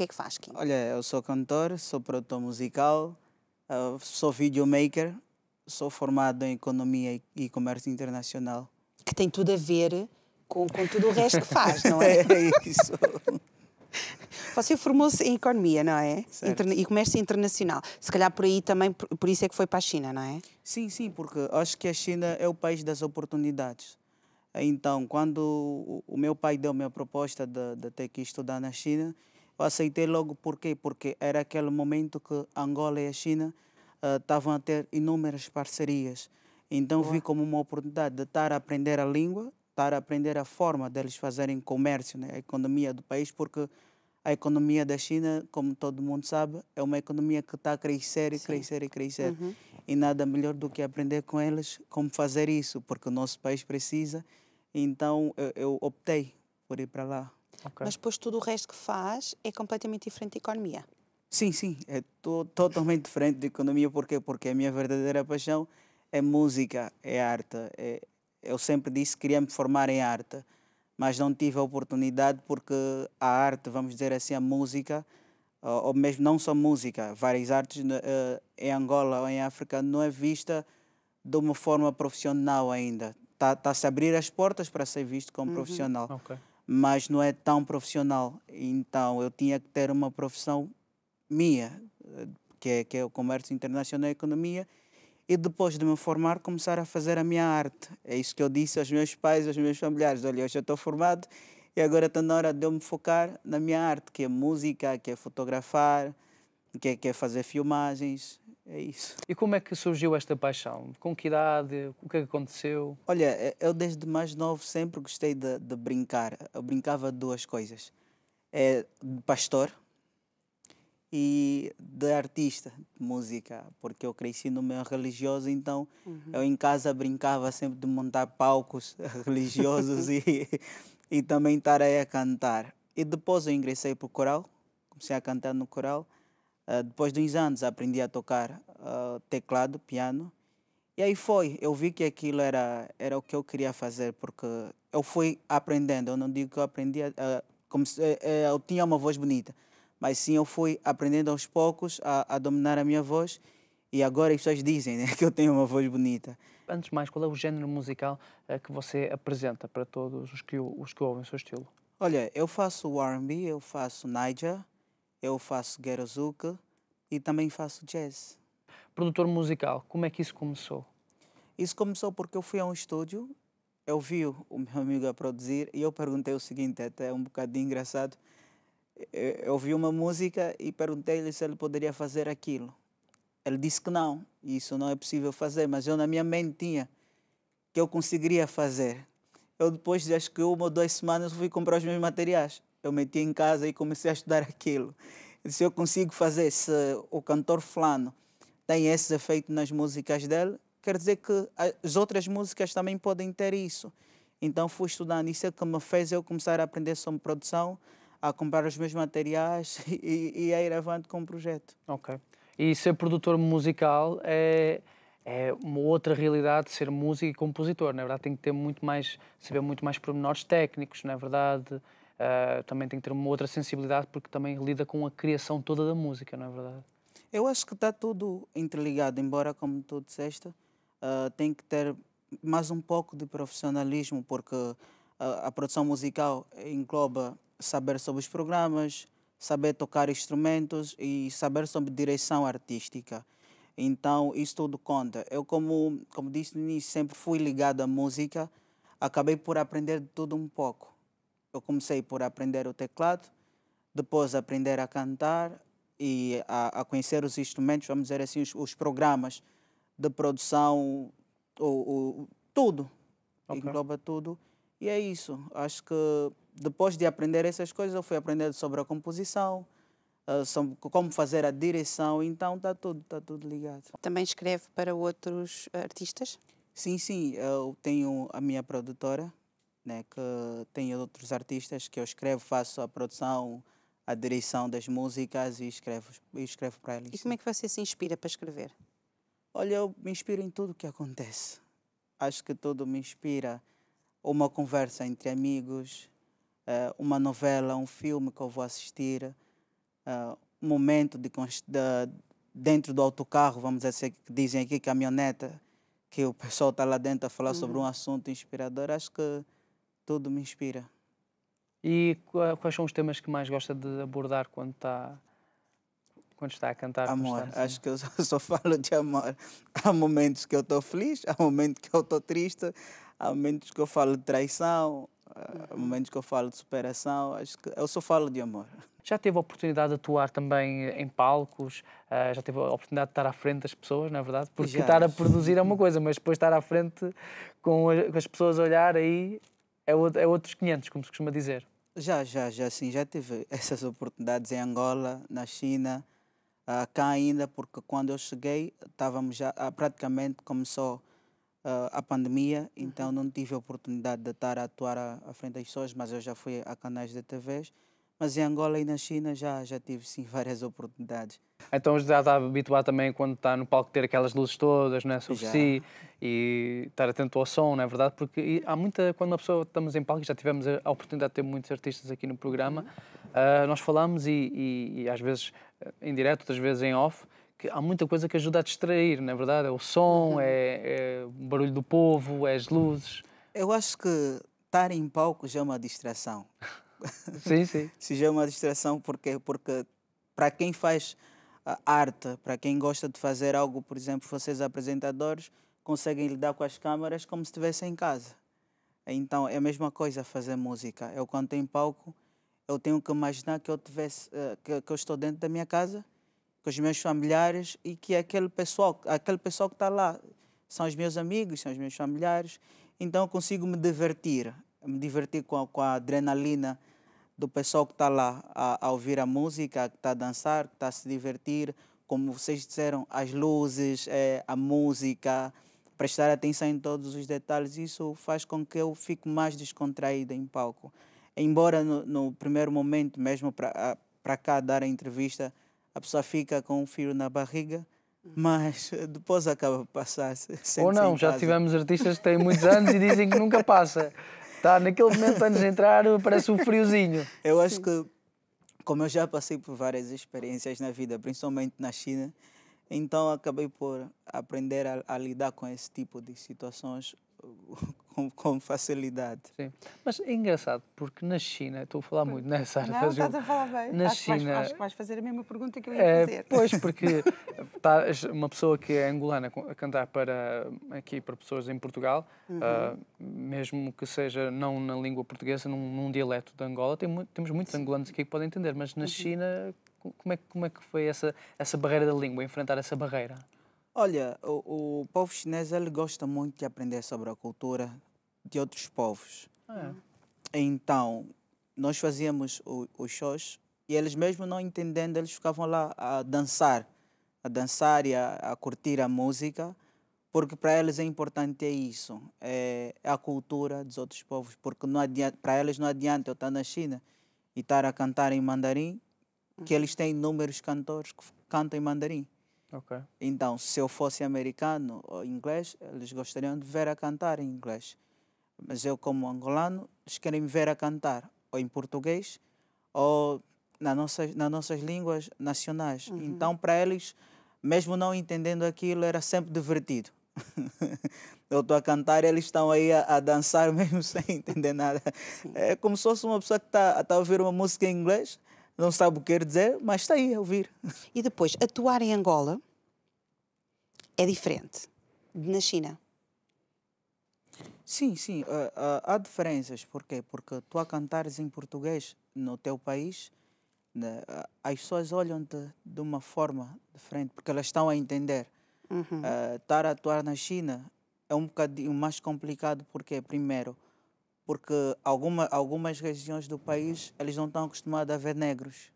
que é que faz, Kim? Olha, eu sou cantor, sou produtor musical, eh, sou videomaker, sou formado em Economia e Comércio Internacional. Que tem tudo a ver com, com tudo o resto que faz, não é? é isso. Você formou-se em economia, não é? Interna e comércio internacional. Se calhar por aí também, por, por isso é que foi para a China, não é? Sim, sim, porque acho que a China é o país das oportunidades. Então, quando o meu pai deu-me a proposta de, de ter que estudar na China, eu aceitei logo por quê? Porque era aquele momento que Angola e a China eh, estavam uh, a ter inúmeras parcerias. Então Boa. vi como uma oportunidade de estar a aprender a língua, estar a aprender a forma deles fazerem comércio, né? a economia do país, porque a economia da China, como todo mundo sabe, é uma economia que está a crescer e Sim. crescer e crescer. Uhum. E nada melhor do que aprender com eles como fazer isso, porque o nosso país precisa. Então eu, eu optei por ir para lá. Okay. Mas depois tudo o resto que faz é completamente diferente da economia. Sim, sim, é to totalmente diferente da economia. porque Porque a minha verdadeira paixão é música, é arte. É, eu sempre disse que queria me formar em arte, mas não tive a oportunidade porque a arte, vamos dizer assim, a música, ou mesmo não só música, várias artes né, eh, em Angola ou em África não é vista de uma forma profissional ainda. Está-se tá a abrir as portas para ser visto como uhum. profissional mas não é tão profissional. Então eu tinha que ter uma profissão minha, que é, que é o comércio internacional e economia, e depois de me formar começar a fazer a minha arte. É isso que eu disse aos meus pais, aos meus familiares, olha, eu já estou formado e agora está na hora de eu me focar na minha arte, que é música, que é fotografar, que é, que é fazer filmagens, é isso. E como é que surgiu esta paixão? Com que idade? O que é que aconteceu? Olha, é, eu desde mais novo sempre gostei de, de brincar. Eu brincava de duas coisas. É de pastor e de artista, de música, porque eu cresci no meio religioso, então uhum. eu em casa brincava sempre de montar palcos religiosos e, e também estar aí a cantar. E depois eu ingressei para o coral, comecei a cantar no coral Uh, depois de uns anos aprendi a tocar uh, teclado, piano. E aí foi, eu vi que aquilo era, era o que eu queria fazer, porque eu fui aprendendo. Eu não digo que eu aprendi, uh, como se, eh, eh, eu tinha uma voz bonita, mas sim eu fui aprendendo aos poucos a, a dominar a minha voz. E agora as pessoas dizem né, que eu tenho uma voz bonita. Antes de mais, qual é o género musical eh, que você apresenta para todos os que, os que ouvem o seu estilo? Olha, eu faço RB, eu faço Niger, eu faço Gerozuka e também faço jazz. Produtor musical, como é que isso começou? Isso começou porque eu fui a um estúdio, eu vi o meu amigo a produzir e eu perguntei o seguinte, até um bocadinho engraçado, eu vi uma música e perguntei-lhe se ele poderia fazer aquilo. Ele disse que não, isso não é possível fazer, mas eu na minha mente tinha que eu conseguiria fazer. Eu depois, acho que uma ou duas semanas, fui comprar os meus materiais eu meti em casa e comecei a estudar aquilo. Se eu consigo fazer, se o cantor Flano tem esse efeito nas músicas dele, quer dizer que as outras músicas também podem ter isso. Então fui estudando, isso é que me fez eu começar a aprender sobre produção, a comprar os meus materiais e, e a ir avante com o projeto. Ok. E ser produtor musical é, é uma outra realidade ser músico e compositor, na é verdade tem que ter muito mais, saber muito mais pormenores técnicos, na é verdade uh, também tem que ter uma outra sensibilidade porque também lida com a criação toda da música, não é verdade? Eu acho que está tudo interligado, embora, como tu disseste, uh, tem que ter mais um pouco de profissionalismo, porque uh, a produção musical engloba saber sobre os programas, saber tocar instrumentos e saber sobre direção artística. Então, isso tudo conta. Eu, como, como disse no início, sempre fui ligado à música, acabei por aprender de tudo um pouco eu comecei por aprender o teclado, depois aprender a cantar e a, a conhecer os instrumentos, vamos dizer assim, os, os programas de produção, o, o tudo, okay. engloba tudo. E é isso. Acho que depois de aprender essas coisas, eu fui aprender sobre a composição, eh, sobre como fazer a direção, então está tudo, tá tudo ligado. Também escreve para outros eh, artistas? Sim, sim. Eu tenho a minha produtora, né, que tem outros artistas que eu escrevo, faço a produção, a direção das músicas e escrevo, e escrevo para eles. E como é que você se inspira para escrever? Olha, eu me inspiro em tudo o que acontece. Acho que tudo me inspira. Uma conversa entre amigos, eh, uma novela, um filme que eu vou assistir, eh, um momento de, de dentro do autocarro, vamos dizer, assim, que dizem aqui caminhoneta, que o pessoal está lá dentro a falar uhum. sobre um assunto inspirador. Acho que tudo me inspira. E quais são os temas que mais gosta de abordar quando está quando está a cantar? Amor, assim? acho que eu só, só, falo de amor. Há momentos que eu estou feliz, há momentos que eu estou triste, há momentos que eu falo de traição, há uhum. momentos que eu falo de superação. Acho que eu só falo de amor. Já teve a oportunidade de atuar também em palcos, ah, já teve a oportunidade de estar à frente das pessoas, na é verdade? Porque já. estar a produzir é uma coisa, mas depois estar à frente com as pessoas a olhar aí é, é outros 500, como se costuma dizer. Já, já, já, sim. Já tive essas oportunidades em Angola, na China, uh, cá ainda, porque quando eu cheguei, estávamos já, uh, praticamente começou uh, a pandemia, então uhum. não tive a oportunidade de estar a atuar à, à frente das pessoas, mas eu já fui a canais de TVs mas em Angola e na China já, já tive sim várias oportunidades. Então já está habituado também quando está no palco ter aquelas luzes todas né, sobre já. si e estar atento ao som, não é verdade? Porque há muita, quando uma pessoa estamos em palco, já tivemos a oportunidade de ter muitos artistas aqui no programa, uh, nós falamos e, e, e, às vezes ah, em direto, outras vezes em off, que há muita coisa que ajuda a distrair, não é verdade? É o som, uhum. é, é o barulho do povo, é as luzes. Eu acho que estar em palco já é uma distração. Sim, sim. Se já é uma distração, porque, porque para quem faz arte, para quem gosta de fazer algo, por exemplo, vocês apresentadores conseguem lidar com as câmaras como se estivessem em casa. Então é a mesma coisa fazer música. Eu quando tenho palco, eu tenho que imaginar que eu tivesse, eh, que, que eu estou dentro da minha casa, com os meus familiares e que aquele pessoal, aquele pessoal que está lá são os meus amigos, são os meus familiares. Então eu consigo me divertir, me divertir com a, com a adrenalina do pessoal que está lá a, a, ouvir a música, que está a dançar, que está a se divertir, como vocês disseram, as luzes, é, a música, prestar atenção em todos os detalhes, isso faz com que eu fique mais descontraída em palco. Embora no, no primeiro momento, mesmo para cá dar a entrevista, a pessoa fica com um fio na barriga, mas depois acaba passar. Ou não, já tivemos artistas que têm muitos anos e dizem que nunca passa. Tá, naquele momento antes de entrar parece um friozinho. Eu acho que, como eu já passei por várias experiências na vida, principalmente na China, então acabei por aprender a, a lidar com esse tipo de situações com, com, facilidade. Sim. Mas é engraçado, porque na China, estou a falar muito nessa área. Não, estás a falar bem. Na acho China, que vais, acho que vais fazer a mesma pergunta que eu ia é, fazer. Pois, porque tá, uma pessoa que é angolana a cantar para, aqui para pessoas em Portugal, uhum. uh, mesmo que seja não na língua portuguesa, num, num dialeto de Angola, tem, temos muitos angolanos aqui que podem entender, mas na uhum. China, como é, como é que foi essa, essa barreira da língua, enfrentar essa barreira? Olha, o, o povo chinês ele gosta muito de aprender sobre a cultura de outros povos. Ah, é? Então, nós fazíamos os shows e eles mesmo não entendendo, eles ficavam lá a dançar, a dançar e a, a curtir a música, porque para eles é importante é isso, é a cultura dos outros povos, porque para eles não adianta eu estar na China e estar a cantar em mandarim, que uhum. eles têm inúmeros cantores que cantam em mandarim. Okay. Então, se eu fosse americano ou inglês, eles gostariam de ver a cantar em inglês. Mas eu, como angolano, eles querem me ver a cantar ou em português ou na nossas nas nossas línguas nacionais. Uhum. Então, para eles, mesmo não entendendo aquilo, era sempre divertido. eu estou a cantar e eles estão aí a, a, dançar mesmo sem entender nada. Sim. É como se fosse uma pessoa que está tá a ouvir uma música em inglês não sabe o que quer dizer, mas está aí a ouvir. E depois, atuar em Angola é diferente de na China. Sim, sim, eh, eh, há diferenças. Porquê? Porque tu a cantares em português no teu país, né, eh, as pessoas olham-te de uma forma diferente, porque elas estão a entender. Uhum. Uh, estar a atuar na China é um bocadinho mais complicado, porque, primeiro, porque alguma, algumas regiões do país eles não estão acostumados a ver negros.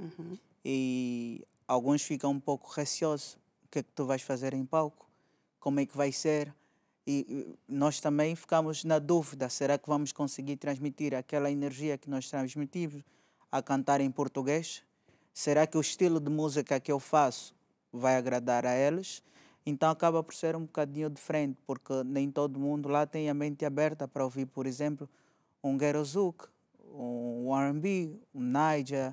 Uhum. E alguns ficam um pouco receosos. O que é que tu vais fazer em palco? Como é que vai ser? E nós também ficamos na dúvida: será que vamos conseguir transmitir aquela energia que nós transmitimos a cantar em português? Será que o estilo de música que eu faço vai agradar a eles? Então acaba por ser um bocadinho diferente, porque nem todo mundo lá tem a mente aberta para ouvir, por exemplo, um Gerozuk, um R&B, um Niger.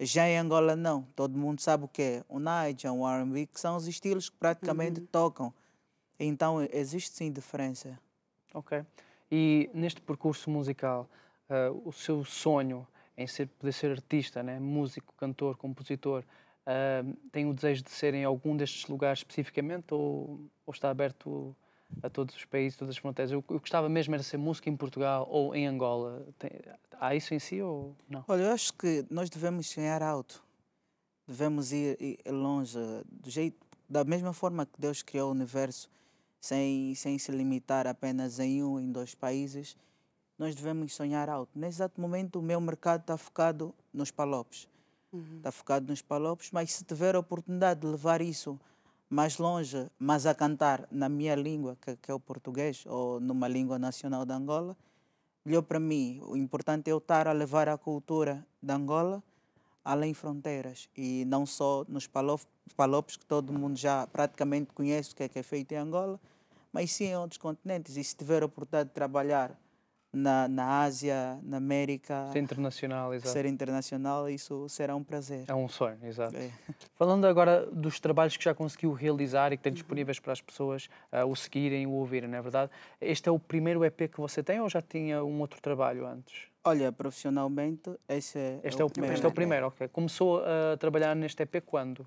Já em Angola não, todo mundo sabe o que é o Niger, um R&B, que são os estilos que praticamente uhum. tocam. Então existe sim diferença. Ok. E neste percurso musical, uh, o seu sonho em ser, poder ser artista, né? músico, cantor, compositor, Uh, tem o desejo de ser em algum destes lugares especificamente ou, ou está aberto a todos os países, todas as fronteiras? Eu, gostava mesmo era ser música em Portugal ou em Angola. Tem, há isso em si ou não? Olha, eu acho que nós devemos sonhar alto. Devemos ir, ir longe do jeito, da mesma forma que Deus criou o universo, sem, sem se limitar apenas em um, em dois países. Nós devemos sonhar alto. Nesse exato momento, o meu mercado está focado nos palopes uhum. está focado nos palopos, mas se tiver a oportunidade de levar isso mais longe, mas a cantar na minha língua, que, que é o português, ou numa língua nacional da Angola, melhor para mim. O importante é eu estar a levar a cultura da Angola além fronteiras e não só nos palopos, palopos que todo mundo já praticamente conhece o que é, que é feito em Angola, mas sim em outros continentes. E se tiver a oportunidade de trabalhar na, na Ásia, na América. Ser internacional, exato. Ser internacional, isso será um prazer. É um sonho, exato. É. Falando agora dos trabalhos que já conseguiu realizar e que tem uhum. disponíveis para as pessoas uh, o seguirem, o ouvirem, não é verdade? Este é o primeiro EP que você tem ou já tinha um outro trabalho antes? Olha, profissionalmente, esse é, este é o, primeiro. Este é o primeiro, ok. Começou a trabalhar neste EP quando?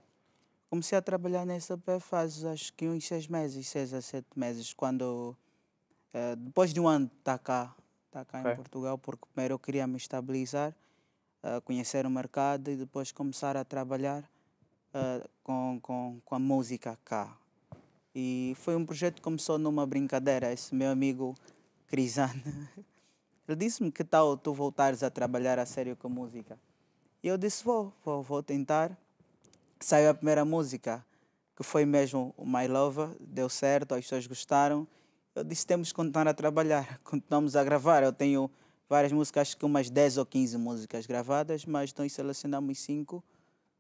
Comecei a trabalhar neste EP faz acho que uns seis meses, seis a sete meses, quando. Eh, depois de um ano de estar cá, está cá okay. em Portugal, porque primeiro eu queria me estabilizar, uh, conhecer o mercado e depois começar a trabalhar uh, com, com, com a música cá. E foi um projeto que começou numa brincadeira. Esse meu amigo Crisane, ele disse-me que tal tu voltares a trabalhar a sério com música. E eu disse, vou, vou, vou tentar. Saiu a primeira música, que foi mesmo My Lover, deu certo, as pessoas gostaram. Eu disse, temos que continuar a trabalhar, continuamos a gravar. Eu tenho várias músicas, acho que umas 10 ou 15 músicas gravadas, mas então selecionamos cinco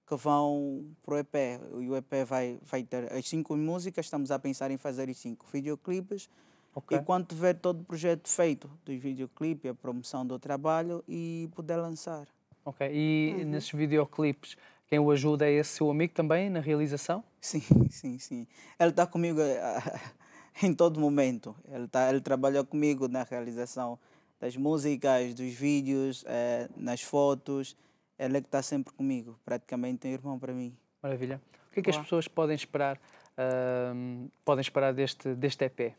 que vão para o EP. E o EP vai, vai ter as cinco músicas, estamos a pensar em fazer os cinco videoclipes. Okay. E quando tiver todo o projeto feito, dos videoclipes, a promoção do trabalho e poder lançar. Ok, e uhum. nesses videoclipes, quem o ajuda é esse seu amigo também na realização? Sim, sim, sim. Ele está comigo. Eh, a em todo momento. Ele, tá, ele trabalha comigo na realização das músicas, dos vídeos, eh, nas fotos. Ele é que está sempre comigo, praticamente um irmão para mim. Maravilha. O que é que Olá. as pessoas podem esperar, uh, podem esperar deste, deste EP?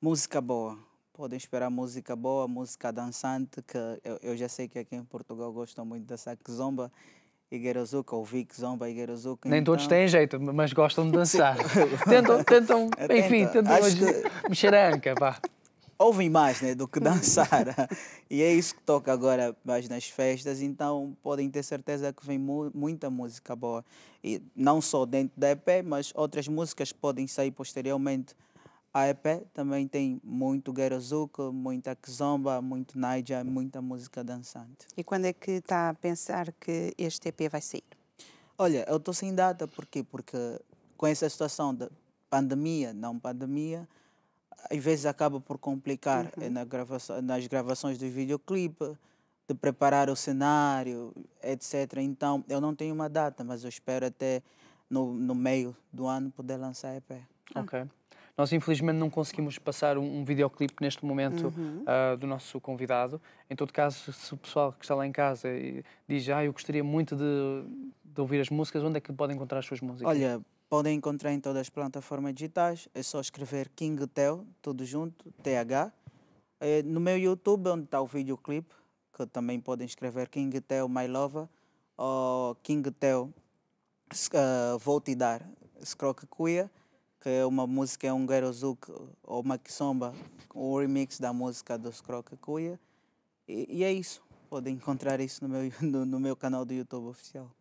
Música boa. Podem esperar música boa, música dançante, que eu, eu já sei que aqui em Portugal gostam muito da saque zomba Igueirazuca, o Vic Zomba Igueirazuca. Nem então... todos têm jeito, mas gostam de dançar. tentam, tentam enfim, tentam que... mexer a anca, pá. Ouvem mais né, do que dançar. e é isso que toca agora mais nas festas, então podem ter certeza que vem mu muita música boa. E não só dentro da EP, mas outras músicas podem sair posteriormente a EP também tem muito guerozuco, muita kizomba, muito naija, muita música dançante. E quando é que está a pensar que este EP vai sair? Olha, eu estou sem data, porquê? Porque com essa situação de pandemia, não pandemia, às vezes acaba por complicar uhum. na gravação, nas gravações do videoclipe, de preparar o cenário, etc. Então, eu não tenho uma data, mas eu espero até no, no meio do ano poder lançar a EP. Ok. Ah. Nós, infelizmente, não conseguimos passar um, um videoclipe neste momento uhum. uh, do nosso convidado. Em todo caso, se o pessoal que está lá em casa diz, ah, eu gostaria muito de, de ouvir as músicas, onde é que podem encontrar as suas músicas? Olha, podem encontrar em todas as plataformas digitais. É só escrever King Tel, tudo junto, TH. É, no meu YouTube, onde está o videoclipe, que também podem escrever King Tel My Lover ou King Tel uh, ah, Vou Te Dar, Scroque Cuia que é uma música, é um Guerozuk ou uma Kizomba, o remix da música dos Crocacuia. E, e é isso. Podem encontrar isso no meu, no, no meu canal do YouTube oficial.